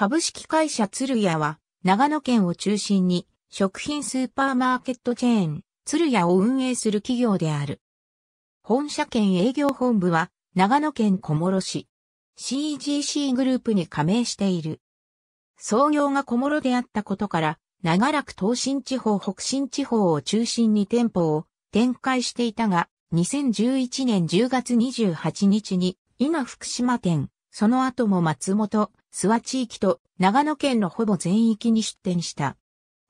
株式会社鶴屋は、長野県を中心に、食品スーパーマーケットチェーン、鶴屋を運営する企業である。本社県営業本部は、長野県小諸市。CGC グループに加盟している。創業が小諸であったことから、長らく東新地方北新地方を中心に店舗を展開していたが、2011年10月28日に、今福島店、その後も松本、諏訪地域と長野県のほぼ全域に出店した。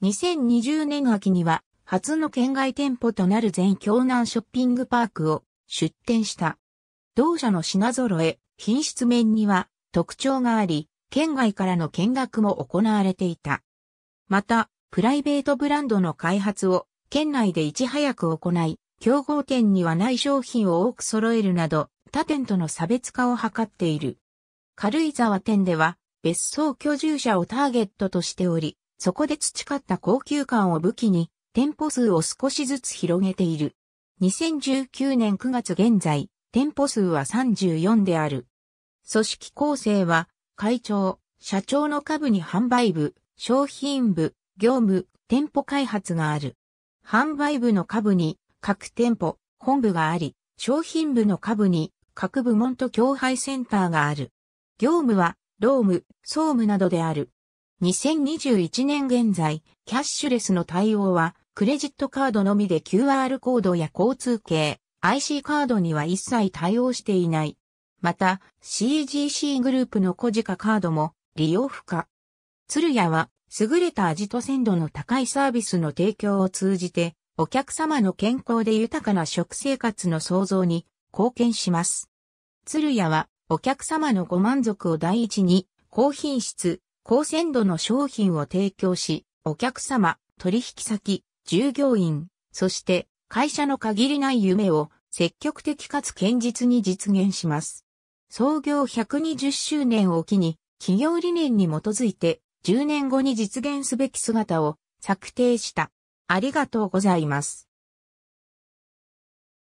2020年秋には、初の県外店舗となる全京南ショッピングパークを出店した。同社の品揃え、品質面には特徴があり、県外からの見学も行われていた。また、プライベートブランドの開発を県内でいち早く行い、競合店にはない商品を多く揃えるなど、他店との差別化を図っている。軽井沢店では別荘居住者をターゲットとしており、そこで培った高級感を武器に店舗数を少しずつ広げている。2019年9月現在、店舗数は34である。組織構成は、会長、社長の下部に販売部、商品部、業務、店舗開発がある。販売部の下部に各店舗、本部があり、商品部の下部に各部門と共配センターがある。業務は、労務、総務などである。2021年現在、キャッシュレスの対応は、クレジットカードのみで QR コードや交通系、IC カードには一切対応していない。また、CGC グループの小鹿カードも利用不可。鶴屋は、優れた味と鮮度の高いサービスの提供を通じて、お客様の健康で豊かな食生活の創造に貢献します。鶴屋は、お客様のご満足を第一に、高品質、高鮮度の商品を提供し、お客様、取引先、従業員、そして会社の限りない夢を積極的かつ堅実に実現します。創業120周年を機に、企業理念に基づいて10年後に実現すべき姿を策定した。ありがとうございます。